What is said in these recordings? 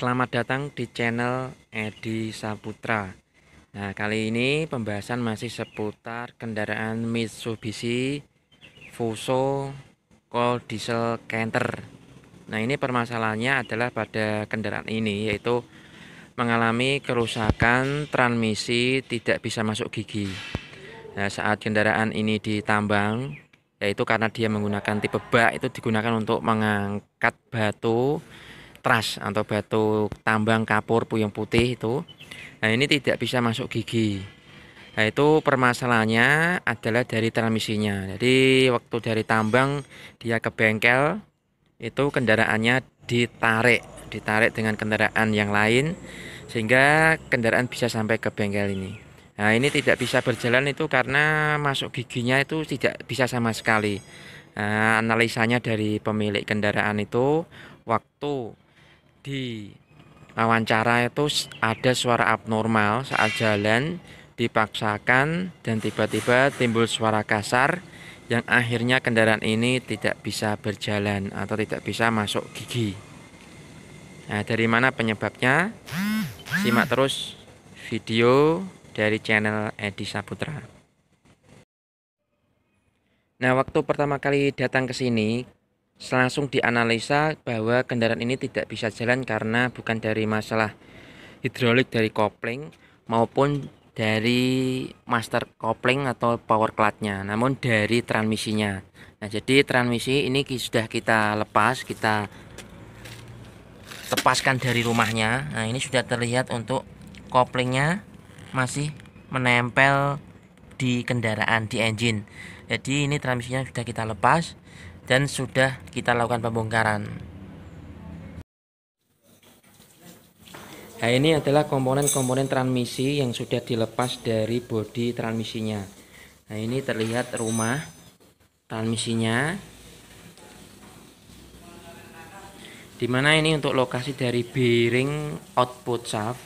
Selamat datang di channel Edi Saputra. Nah, kali ini pembahasan masih seputar kendaraan Mitsubishi Fuso Coal Diesel Canter. Nah, ini permasalahannya adalah pada kendaraan ini yaitu mengalami kerusakan transmisi tidak bisa masuk gigi. Nah, saat kendaraan ini ditambang yaitu karena dia menggunakan tipe bak itu digunakan untuk mengangkat batu trash atau batu tambang kapur puyung putih itu nah ini tidak bisa masuk gigi nah itu permasalahannya adalah dari transmisinya jadi waktu dari tambang dia ke bengkel itu kendaraannya ditarik ditarik dengan kendaraan yang lain sehingga kendaraan bisa sampai ke bengkel ini nah ini tidak bisa berjalan itu karena masuk giginya itu tidak bisa sama sekali nah, analisanya dari pemilik kendaraan itu waktu di wawancara itu ada suara abnormal saat jalan dipaksakan dan tiba-tiba timbul suara kasar yang akhirnya kendaraan ini tidak bisa berjalan atau tidak bisa masuk gigi. Nah, dari mana penyebabnya? Simak terus video dari channel Edi Saputra. Nah, waktu pertama kali datang ke sini, langsung dianalisa bahwa kendaraan ini tidak bisa jalan karena bukan dari masalah hidrolik dari kopling maupun dari master kopling atau power clutchnya namun dari transmisinya nah jadi transmisi ini sudah kita lepas kita lepaskan dari rumahnya nah ini sudah terlihat untuk koplingnya masih menempel di kendaraan di engine jadi ini transmisinya sudah kita lepas dan sudah kita lakukan pembongkaran nah ini adalah komponen-komponen transmisi yang sudah dilepas dari bodi transmisinya nah ini terlihat rumah transmisinya dimana ini untuk lokasi dari bearing output shaft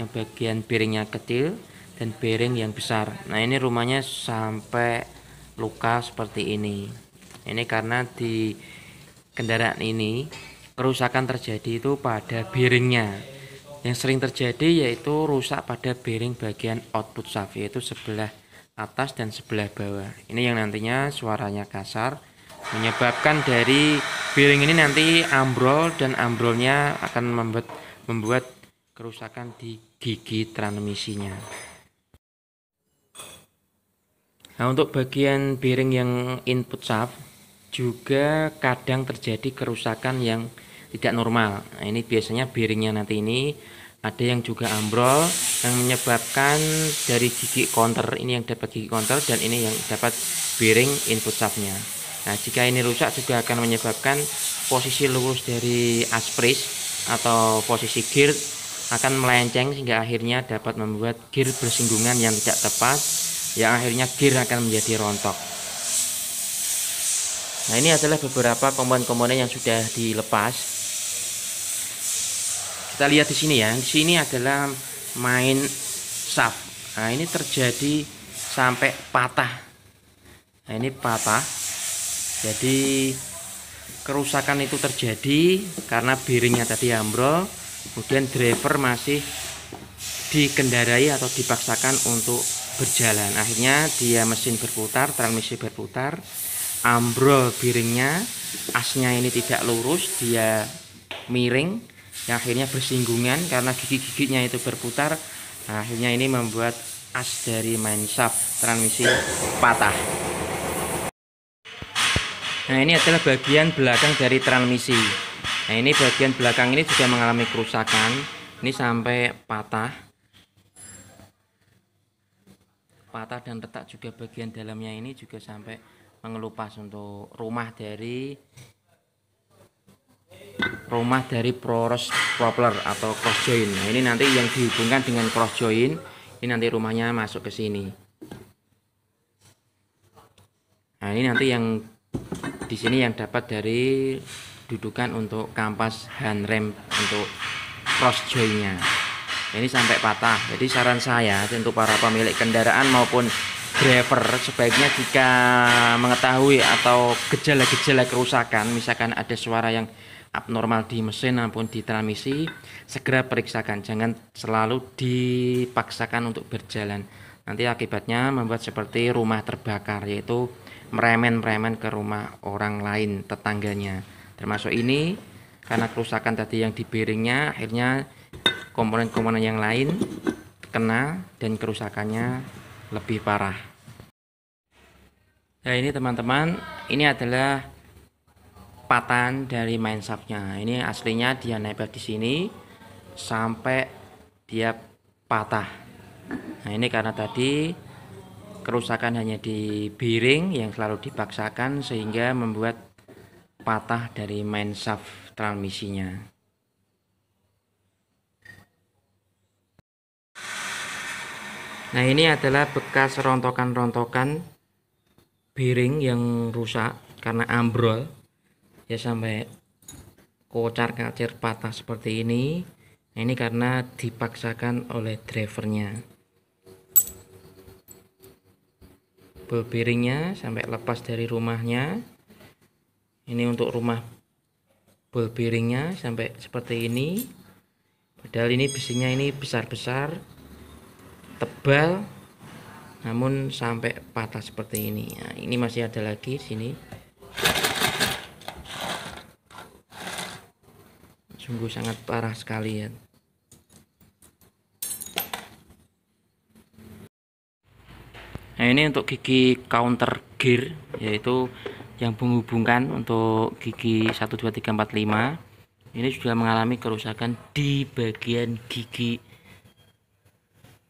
yang bagian bearingnya kecil dan bearing yang besar nah ini rumahnya sampai luka seperti ini ini karena di kendaraan ini kerusakan terjadi itu pada bearingnya yang sering terjadi yaitu rusak pada bearing bagian output shaft yaitu sebelah atas dan sebelah bawah ini yang nantinya suaranya kasar menyebabkan dari bearing ini nanti ambrol dan ambrolnya akan membuat membuat kerusakan di gigi transmisinya nah untuk bagian bearing yang input shaft juga kadang terjadi kerusakan yang tidak normal. Nah, ini biasanya bearingnya nanti ini ada yang juga ambrol yang menyebabkan dari gigi counter ini yang dapat gigi counter dan ini yang dapat bearing input shaftnya. Nah jika ini rusak juga akan menyebabkan posisi lurus dari aspris atau posisi gear akan melenceng sehingga akhirnya dapat membuat gear bersinggungan yang tidak tepat yang akhirnya gear akan menjadi rontok. Nah ini adalah beberapa komponen-komponen yang sudah dilepas. Kita lihat di sini ya. Di sini adalah main shaft. Nah ini terjadi sampai patah. Nah ini patah. Jadi kerusakan itu terjadi karena bearingnya tadi ambrol, kemudian driver masih dikendarai atau dipaksakan untuk berjalan. Akhirnya dia mesin berputar, transmisi berputar ambrol piringnya asnya ini tidak lurus dia miring yang akhirnya bersinggungan karena gigi-giginya itu berputar nah, akhirnya ini membuat as dari main sub transmisi patah nah ini adalah bagian belakang dari transmisi nah ini bagian belakang ini juga mengalami kerusakan ini sampai patah patah dan retak juga bagian dalamnya ini juga sampai mengelupas untuk rumah dari rumah dari poros propeler atau cross join. Nah, ini nanti yang dihubungkan dengan cross join, ini nanti rumahnya masuk ke sini. Nah, ini nanti yang di sini yang dapat dari dudukan untuk kampas hand rem untuk cross joinnya. Ini sampai patah. Jadi saran saya untuk para pemilik kendaraan maupun driver sebaiknya jika mengetahui atau gejala-gejala kerusakan, misalkan ada suara yang abnormal di mesin maupun di transmisi, segera periksakan. Jangan selalu dipaksakan untuk berjalan. Nanti akibatnya membuat seperti rumah terbakar, yaitu meremen-meremen ke rumah orang lain, tetangganya. Termasuk ini, karena kerusakan tadi yang di bearingnya, akhirnya komponen-komponen yang lain kena dan kerusakannya lebih parah. Nah ini teman-teman, ini adalah patahan dari main shaftnya. Ini aslinya dia nempel di sini sampai dia patah. Nah ini karena tadi kerusakan hanya di biring yang selalu dipaksakan sehingga membuat patah dari main shaft transmisinya. Nah ini adalah bekas rontokan-rontokan piring yang rusak karena ambrol ya sampai kocar-kacir patah seperti ini. Nah, ini karena dipaksakan oleh drivernya. Bel piringnya sampai lepas dari rumahnya. Ini untuk rumah bel piringnya sampai seperti ini. Padahal ini besinya ini besar-besar tebal namun sampai patah seperti ini nah, ini masih ada lagi sini sungguh sangat parah sekali ya nah ini untuk gigi counter gear yaitu yang menghubungkan untuk gigi 12345 ini sudah mengalami kerusakan di bagian gigi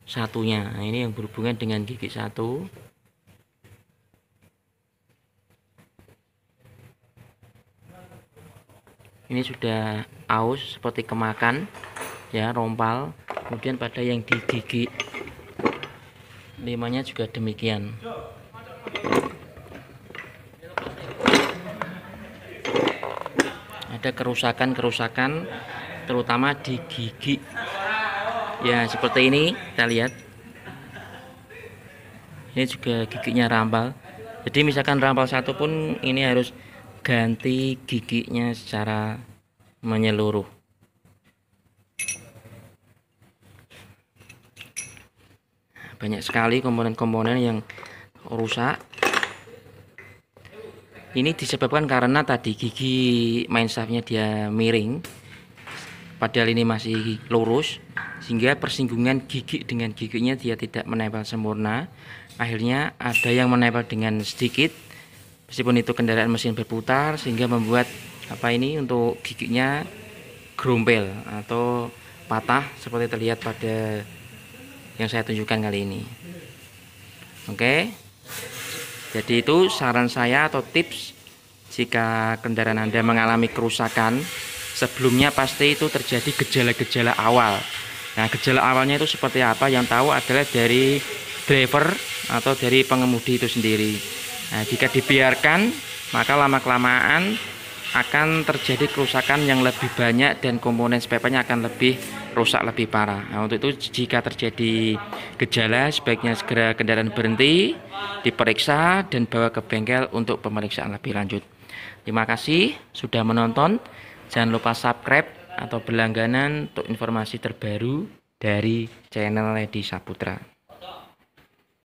satunya nah, ini yang berhubungan dengan gigi satu ini sudah aus seperti kemakan ya rompal kemudian pada yang di gigi limanya juga demikian ada kerusakan-kerusakan terutama di gigi ya seperti ini kita lihat ini juga giginya rampal jadi misalkan rampal satu pun ini harus ganti giginya secara menyeluruh banyak sekali komponen-komponen yang rusak ini disebabkan karena tadi gigi main shaftnya dia miring padahal ini masih lurus sehingga persinggungan gigi dengan giginya dia tidak menempel sempurna akhirnya ada yang menempel dengan sedikit meskipun itu kendaraan mesin berputar sehingga membuat apa ini untuk giginya gerombel atau patah seperti terlihat pada yang saya tunjukkan kali ini oke okay? jadi itu saran saya atau tips jika kendaraan anda mengalami kerusakan sebelumnya pasti itu terjadi gejala-gejala awal Nah, gejala awalnya itu seperti apa? Yang tahu adalah dari driver atau dari pengemudi itu sendiri. Nah, jika dibiarkan, maka lama-kelamaan akan terjadi kerusakan yang lebih banyak dan komponen spepanya akan lebih rusak lebih parah. Nah, untuk itu jika terjadi gejala sebaiknya segera kendaraan berhenti, diperiksa dan bawa ke bengkel untuk pemeriksaan lebih lanjut. Terima kasih sudah menonton. Jangan lupa subscribe atau berlangganan untuk informasi terbaru dari channel Lady Saputra.